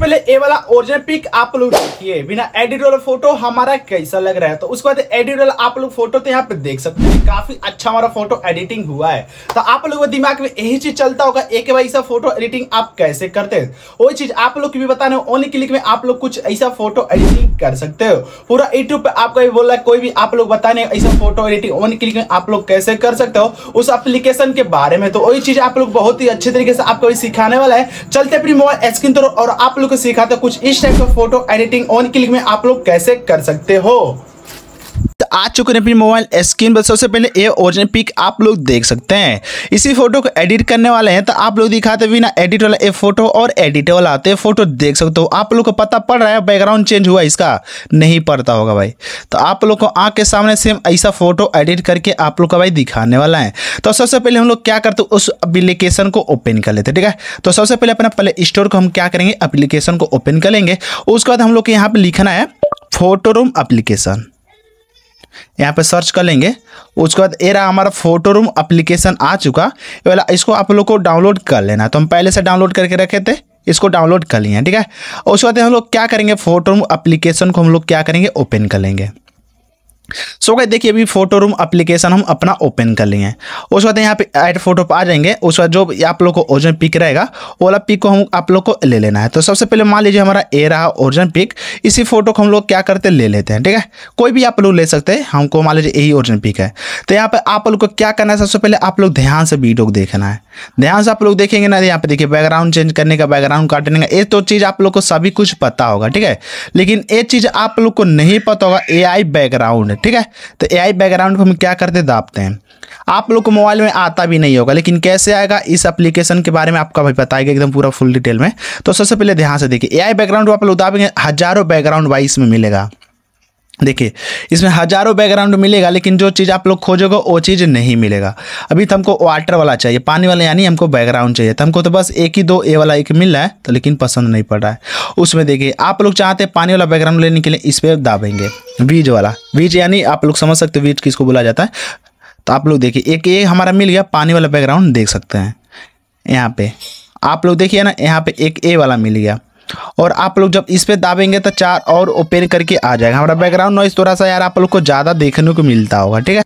पहले ये वाला ओरिजिनल पिक आप लोग देखिए बिना एडिट वाला फोटो हमारा कैसा लग रहा है तो उसके बाद एडिट वाला आप लोग फोटो तो यहाँ पे देख सकते हैं काफी अच्छा हमारा फोटो एडिटिंग हुआ है तो आप लोग दिमाग में यही चीज चलता होगा एक भाई ऐसा फोटो एडिटिंग आप कैसे करते हैं वही चीज आप लोग की भी बताने ओनली क्लिक में आप लोग कुछ ऐसा फोटो एडिटिंग कर सकते हो पूरा यूट्यूब पे आपका भी बोला कोई भी आप लोग बताने ऐसा फोटो एडिटिंग ओनली क्लिक में आप लोग कैसे कर सकते हो उस एप्लीकेशन के बारे में तो वही चीज आप लोग बहुत ही अच्छे तरीके से आपको सिखाने वाला है चलते अपनी मोबाइल स्क्रीन तो और आप लोग लोग को सिखाता कुछ इस टाइप का फोटो एडिटिंग ऑन क्लिक में आप लोग कैसे कर सकते हो आ चुके हैं अपनी मोबाइल स्क्रीन पर सबसे पहले ये ओरिजिनल पिक आप लोग देख सकते हैं इसी फोटो को एडिट करने वाले हैं तो आप लोग दिखाते भी ना एडिट वाला ये फोटो और एडिट वाला आते फोटो देख सकते हो आप लोग को पता पड़ रहा है बैकग्राउंड चेंज हुआ इसका नहीं पड़ता होगा भाई तो आप लोग को आँख के सामने सेम ऐसा फोटो एडिट करके आप लोग का भाई दिखाने वाला है तो सबसे पहले हम लोग क्या करते हैं उस एप्लीकेशन को ओपन कर लेते हैं ठीक है तो सबसे पहले अपना प्ले स्टोर को हम क्या करेंगे अप्लीकेशन को ओपन कर लेंगे उसके बाद हम लोग को यहाँ पर लिखना है फोटो रूम अप्लीकेशन यहाँ पे सर्च कर लेंगे उसके बाद ये रहा हमारा फोटो रूम अप्लीकेशन आ चुका ये वाला इसको आप लोग को डाउनलोड कर लेना तो हम पहले से डाउनलोड करके रखे थे इसको डाउनलोड कर लिए ठीक है उसके बाद हम लोग क्या करेंगे फोटो रूम अप्लीकेशन को हम लोग क्या करेंगे ओपन कर लेंगे सो गए देखिए अभी फोटो रूम एप्लीकेशन हम अपना ओपन कर लिए हैं उसके बाद यहाँ पे ऐड फोटो पर आ जाएंगे उसके बाद जो आप लोग को ओरिजिन पिक रहेगा वो वाला पिक को हम आप लोग को ले लेना है तो सबसे पहले मान लीजिए हमारा ए रहा ओरिजिन पिक इसी फोटो को हम लोग क्या करते ले लेते हैं ठीक है कोई भी आप लोग ले सकते हैं हमको मान लीजिए यही ओरिजिन पिक है तो यहाँ पर आप लोग को क्या करना है सबसे पहले आप लोग ध्यान से वीडियो को देखना है ध्यान से आप लोग देखेंगे ना यहाँ पे देखिए बैकग्राउंड चेंज करने का बैकग्राउंड काटने का ये तो चीज़ आप लोग को सभी कुछ पता होगा ठीक है लेकिन ये चीज़ आप लोग को नहीं पता होगा ए बैकग्राउंड ठीक है तो एआई बैकग्राउंड को हम क्या करते दापते हैं आप लोग को मोबाइल में आता भी नहीं होगा लेकिन कैसे आएगा इस एप्लीकेशन के बारे में आपका भाई बताएगा एकदम पूरा फुल डिटेल में तो सबसे पहले ध्यान से देखिए एआई बैकग्राउंड को आप लोग दाबेंगे हज़ारों बैकग्राउंड वाइस में मिलेगा देखिए इसमें हज़ारों बैकग्राउंड मिलेगा लेकिन जो चीज़ आप लोग खोजोगे वो चीज़ नहीं मिलेगा अभी तो हमको वाटर वाला चाहिए पानी वाला यानी हमको बैकग्राउंड चाहिए तो हमको तो बस एक ही दो ए वाला एक मिल रहा है तो लेकिन पसंद नहीं पड़ रहा है उसमें देखिए आप लोग चाहते हैं पानी वाला बैकग्राउंड लेने के लिए इस पर दाबेंगे बीज वाला बीज यानी आप लोग समझ सकते हो बीज किसको बोला जाता है तो आप लोग देखिए एक ए हमारा मिल गया पानी वाला बैकग्राउंड देख सकते हैं यहाँ पर आप लोग देखिए ना यहाँ पर एक ए वाला मिल गया और आप लोग जब इस पे दाबेंगे तो चार और ओपन करके आ जाएगा हमारा बैकग्राउंड नॉइस थोड़ा सा यार आप लोग को ज़्यादा देखने को मिलता होगा ठीक है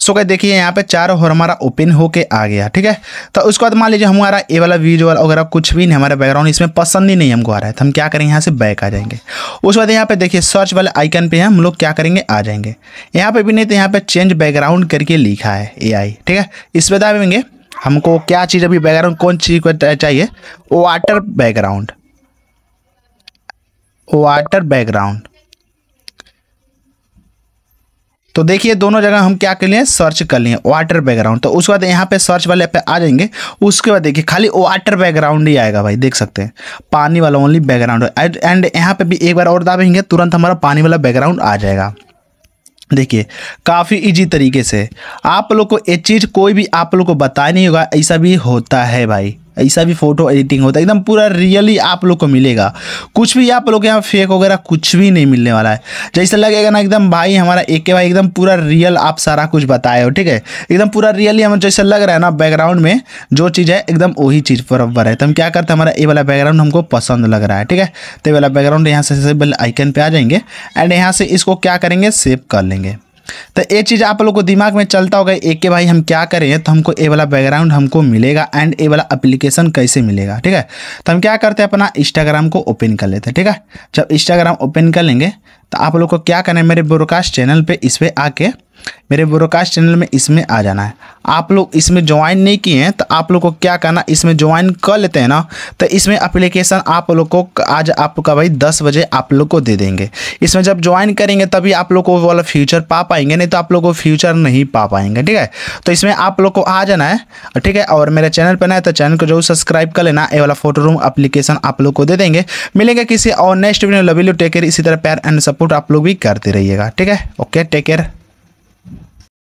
सो क्या देखिए यहाँ पे चार और हमारा ओपन होके आ गया ठीक है तो उसके बाद मान लीजिए हमारा ए वाला विजुअल वगैरह कुछ भी नहीं हमारा बैकग्राउंड इसमें पसंद ही नहीं हमको आ रहा है तो हम क्या करेंगे यहाँ से बैक आ जाएंगे उसके बाद यहाँ पे देखिए सर्च वाले आइकन पे हम लोग क्या करेंगे आ जाएंगे यहाँ पे भी नहीं तो यहाँ पे चेंज बैकग्राउंड करके लिखा है ए ठीक है इस पर दाबेंगे हमको क्या चीज़ अभी बैकग्राउंड कौन चीज़ को चाहिए वाटर बैकग्राउंड वाटर बैकग्राउंड तो देखिए दोनों जगह हम क्या कर लिए सर्च कर लिए वाटर बैकग्राउंड तो उसके बाद यहाँ पे सर्च वाले पे आ जाएंगे उसके बाद देखिए खाली वाटर बैकग्राउंड ही आएगा भाई देख सकते हैं पानी वाला ओनली बैकग्राउंड एंड यहाँ पे भी एक बार और दाबेंगे तुरंत हमारा पानी वाला बैकग्राउंड आ जाएगा देखिए काफ़ी इजी तरीके से आप लोग को ये चीज़ कोई भी आप लोग को बताया नहीं होगा ऐसा भी होता है भाई ऐसा भी फोटो एडिटिंग होता है एकदम पूरा रियली आप लोग को मिलेगा कुछ भी आप लोग के यहाँ फेक वगैरह कुछ भी नहीं मिलने वाला है जैसे लगेगा ना एकदम भाई हमारा एक के भाई एकदम पूरा रियल आप सारा कुछ बताए हो ठीक है एकदम पूरा रियली हमें जैसे लग रहा है ना बैकग्राउंड में जो चीज़ है एकदम वही चीज़ बराबर है तो हम क्या करते हैं हमारा ये वाला बैकग्राउंड हमको पसंद लग रहा है ठीक है तो ये वाला बैकग्राउंड यहाँ से आइकन पर आ जाएंगे एंड यहाँ से इसको क्या करेंगे सेव कर लेंगे तो ये चीज़ आप लोग को दिमाग में चलता होगा एक के भाई हम क्या करें तो हमको ए वाला बैकग्राउंड हमको मिलेगा एंड ए वाला एप्लीकेशन कैसे मिलेगा ठीक है तो हम क्या करते हैं अपना इंस्टाग्राम को ओपन कर लेते हैं ठीक है जब इंस्टाग्राम ओपन कर लेंगे तो आप लोग को क्या करना है मेरे ब्रोडकास्ट चैनल पर इस पर आके मेरे ब्रोकास्ट चैनल में इसमें आ जाना है आप लोग इसमें ज्वाइन नहीं किए हैं तो आप लोग को क्या करना इसमें ज्वाइन कर लेते हैं ना तो इसमें अप्लीकेशन आप लोग को आज आपका भाई दस बजे आप लोग को दे देंगे इसमें जब ज्वाइन करेंगे तभी आप लोग को वो वाला फ्यूचर पा पाएंगे नहीं तो आप लोग को फ्यूचर नहीं पा पाएंगे ठीक है तो इसमें आप लोग को आ जाना है ठीक है और मेरे चैनल पर ना है तो चैनल को जरूर सब्सक्राइब कर लेना ये वाला फोटो रूम अप्लीकेशन आप लोग को दे देंगे मिलेंगे किसी और नेक्स्ट वीडियो लवी लू टेक इसी तरह प्यार एंड सपोर्ट आप लोग भी करते रहिएगा ठीक है ओके टेक केयर